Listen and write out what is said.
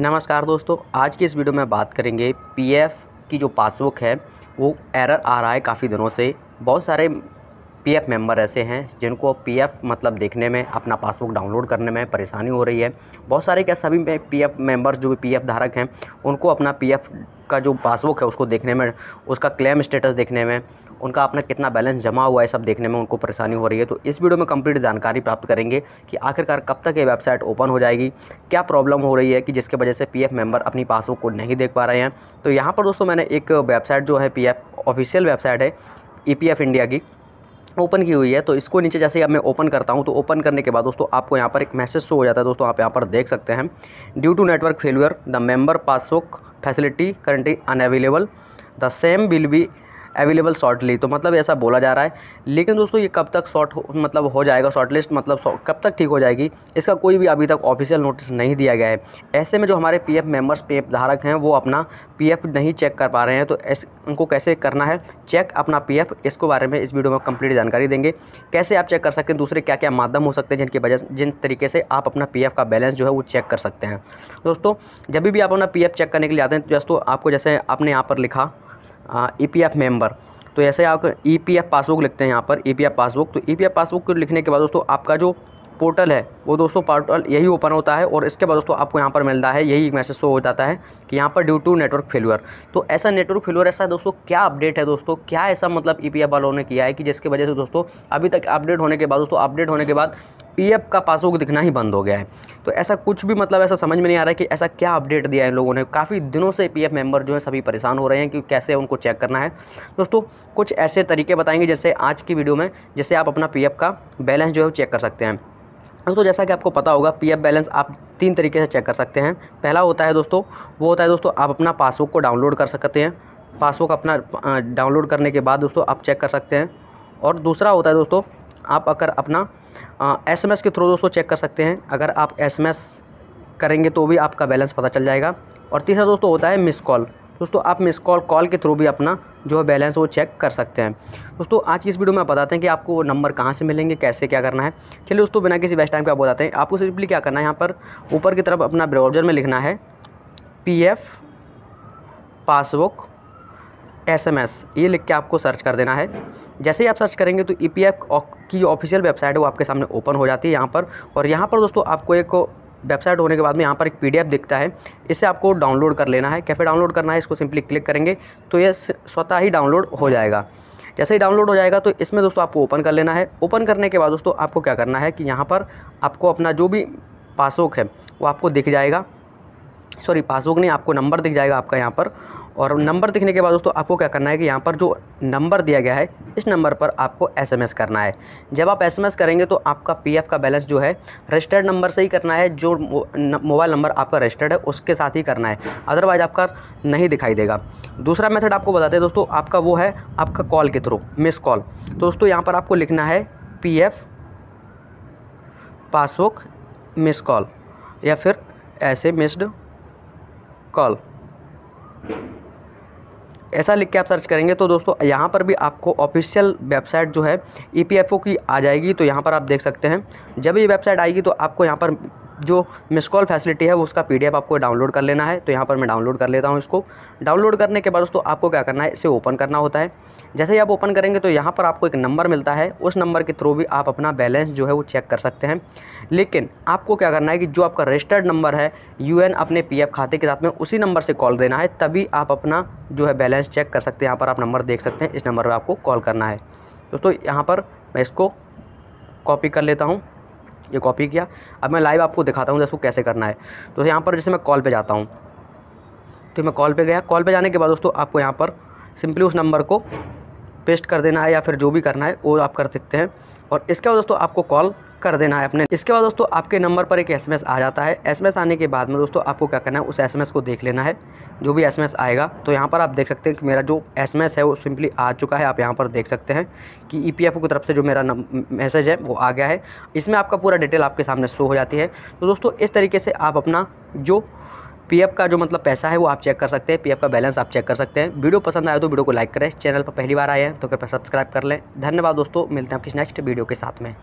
नमस्कार दोस्तों आज की इस वीडियो में बात करेंगे पीएफ की जो पासबुक है वो एरर आ रहा है काफ़ी दिनों से बहुत सारे पीएफ मेंबर ऐसे हैं जिनको पीएफ मतलब देखने में अपना पासबुक डाउनलोड करने में परेशानी हो रही है बहुत सारे क्या सभी पीएफ मेंबर जो भी पीएफ धारक हैं उनको अपना पीएफ का जो पासबुक है उसको देखने में उसका क्लेम स्टेटस देखने में उनका अपना कितना बैलेंस जमा हुआ है सब देखने में उनको परेशानी हो रही है तो इस वीडियो में कंप्लीट जानकारी प्राप्त करेंगे कि आखिरकार कब तक ये वेबसाइट ओपन हो जाएगी क्या प्रॉब्लम हो रही है कि जिसके वजह से पीएफ मेंबर अपनी पासबुक को नहीं देख पा रहे हैं तो यहाँ पर दोस्तों मैंने एक वेबसाइट जो है पी ऑफिशियल वेबसाइट है ई e इंडिया की ओपन की हुई है तो इसको नीचे जैसे ही अब मैं ओपन करता हूँ तो ओपन करने के बाद दोस्तों आपको यहाँ पर एक मैसेज शो हो जाता है दोस्तों आप यहाँ पर देख सकते हैं due to network failure the member passbook facility currently unavailable the same will be available short list तो मतलब ऐसा बोला जा रहा है लेकिन दोस्तों ये कब तक शॉर्ट मतलब हो जाएगा शॉर्ट लिस्ट मतलब कब तक ठीक हो जाएगी इसका कोई भी अभी तक ऑफिशियल नोटिस नहीं दिया गया है ऐसे में जो हमारे P F members P F धारक हैं वो अपना पी एफ नहीं चेक कर पा रहे हैं तो ऐसे उनको कैसे करना है चेक अपना पी एफ इसको बारे में इस वीडियो में कंप्लीट जानकारी देंगे कैसे आप चेक कर सकते हैं दूसरे क्या क्या माध्यम हो सकते हैं जिनकी वजह जिन तरीके से आप अपना पी एफ का बैलेंस जो है वो चेक कर सकते हैं दोस्तों जब भी आप अपना पी एफ़ चेक करने के लिए आते हैं तो दोस्तों आपको जैसे आपने यहाँ पर लिखा ईपीएफ हाँ, मेंबर e तो ऐसे आप ईपीएफ e पासबुक लिखते हैं यहाँ पर ईपीएफ e पासबुक तो ईपीएफ पासबुक लिखने के बाद दोस्तों आपका जो पोर्टल है वो दोस्तों पोर्टल यही ओपन होता है और इसके बाद दोस्तों आपको यहाँ पर मिलता है यही मैसेज शो हो जाता है कि यहाँ पर ड्यू टू नेटवर्क फेलियर तो ऐसा नेटवर्क फेलियर ऐसा दोस्तों क्या अपडेट है दोस्तों क्या ऐसा मतलब ई वालों ने किया है कि जिसकी वजह से दोस्तों अभी तक अपडेट होने के बाद दोस्तों अपडेट होने के बाद पीएफ का पासबुक दिखना ही बंद हो गया है तो ऐसा कुछ भी मतलब ऐसा समझ में नहीं आ रहा है कि ऐसा क्या अपडेट दिया है इन लोगों ने काफ़ी दिनों से पीएफ मेंबर जो है सभी परेशान हो रहे हैं कि कैसे उनको चेक करना है दोस्तों कुछ ऐसे तरीके बताएंगे जैसे आज की वीडियो में जैसे आप अपना पी का बैलेंस जो है चेक कर सकते हैं दोस्तों जैसा कि आपको पता होगा पीएफ बैलेंस आप तीन तरीके से चेक कर सकते हैं पहला होता है दोस्तों वो होता है दोस्तों आप अपना पासबुक को डाउनलोड कर सकते हैं पासबुक अपना डाउनलोड करने के बाद दोस्तों आप चेक कर सकते हैं और दूसरा होता है दोस्तों आप अगर अपना एसएमएस के थ्रू दोस्तों चेक कर सकते हैं अगर आप एसएमएस करेंगे तो भी आपका बैलेंस पता चल जाएगा और तीसरा दोस्तों होता है मिस कॉल दोस्तों आप मिस कॉल कॉल के थ्रू भी अपना जो है बैलेंस वो चेक कर सकते हैं दोस्तों आज की इस वीडियो में बताते हैं कि आपको वो नंबर कहाँ से मिलेंगे कैसे क्या करना है चलिए दोस्तों बिना किसी बेस्ट टाइम के आप बताते हैं आपको सिंपली क्या करना है यहाँ पर ऊपर की तरफ अपना ब्राउजर में लिखना है पी एफ पासबुक एस ये लिख के आपको सर्च कर देना है जैसे ही आप सर्च करेंगे तो ई e की जो ऑफिशियल वेबसाइट है वो आपके सामने ओपन हो जाती है यहाँ पर और यहाँ पर दोस्तों आपको एक वेबसाइट होने के बाद में यहाँ पर एक पीडीएफ दिखता है इसे आपको डाउनलोड कर लेना है कैफे डाउनलोड करना है इसको सिंपली क्लिक करेंगे तो ये स्वतः ही डाउनलोड हो जाएगा जैसे ही डाउनलोड हो जाएगा तो इसमें दोस्तों आपको ओपन कर लेना है ओपन करने के बाद दोस्तों आपको क्या करना है कि यहाँ पर आपको अपना जो भी पासबुक है वो आपको दिख जाएगा सॉरी पासबुक नहीं आपको नंबर दिख जाएगा आपका यहाँ पर और नंबर दिखने के बाद दोस्तों आपको क्या करना है कि यहाँ पर जो नंबर दिया गया है इस नंबर पर आपको एसएमएस करना है जब आप एसएमएस करेंगे तो आपका पीएफ का बैलेंस जो है रजिस्टर्ड नंबर से ही करना है जो मोबाइल नंबर आपका रजिस्टर्ड है उसके साथ ही करना है अदरवाइज आपका नहीं दिखाई देगा दूसरा मेथड आपको बताते हैं दोस्तों आपका वो है आपका कॉल के थ्रू मिस कॉल तो दोस्तों यहाँ पर आपको लिखना है पी पासबुक मिस कॉल या फिर ऐसे मिस्ड कॉल ऐसा लिख के आप सर्च करेंगे तो दोस्तों यहाँ पर भी आपको ऑफिशियल वेबसाइट जो है ई e की आ जाएगी तो यहाँ पर आप देख सकते हैं जब ये वेबसाइट आएगी तो आपको यहाँ पर जो मिस कॉल फैसिलिटी है वो उसका पी आपको डाउनलोड कर लेना है तो यहाँ पर मैं डाउनलोड कर लेता हूँ इसको डाउनलोड करने के बाद दोस्तों आपको क्या करना है इसे ओपन करना होता है जैसे ही आप ओपन करेंगे तो यहाँ पर आपको एक नंबर मिलता है उस नंबर के थ्रू भी आप अपना बैलेंस जो है वो चेक कर सकते हैं लेकिन आपको क्या करना है कि जो आपका रजिस्टर्ड नंबर है यू अपने पी खाते के साथ में उसी नंबर से कॉल देना है तभी आप अपना जो है बैलेंस चेक कर सकते हैं यहाँ पर आप नंबर देख सकते हैं इस नंबर पर आपको कॉल करना है दोस्तों यहाँ पर मैं इसको कॉपी कर लेता हूँ ये कॉपी किया अब मैं लाइव आपको दिखाता हूँ जैसे कैसे करना है तो यहाँ पर जैसे मैं कॉल पर जाता हूँ तो मैं कॉल पर गया कॉल पर जाने के बाद दोस्तों आपको यहाँ पर सिंपली उस नंबर को पेस्ट कर देना है या फिर जो भी करना है वो आप कर सकते हैं और इसके बाद दोस्तों आपको कॉल कर देना है अपने इसके बाद दोस्तों आपके नंबर पर एक एसएमएस आ जाता है एसएमएस आने के बाद में दोस्तों आपको क्या करना है उस एसएमएस को देख लेना है जो भी एसएमएस आएगा तो यहाँ पर आप देख सकते हैं कि मेरा जो एसएमएस है वो सिंपली आ चुका है आप यहाँ पर देख सकते हैं कि ई e की तरफ से जो मेरा मैसेज है वो आ गया है इसमें आपका पूरा डिटेल आपके सामने शो हो जाती है तो दोस्तों इस तरीके से आप अपना जो पीएफ का जो मतलब पैसा है वो आप चेक कर सकते हैं पीएफ का बैलेंस आप चेक कर सकते हैं वीडियो पसंद आए तो वीडियो को लाइक करें चैनल पर पहली बार आए हैं तो कृपया सब्सक्राइब कर लें धन्यवाद दोस्तों मिलते हैं आपके नेक्स्ट वीडियो के साथ में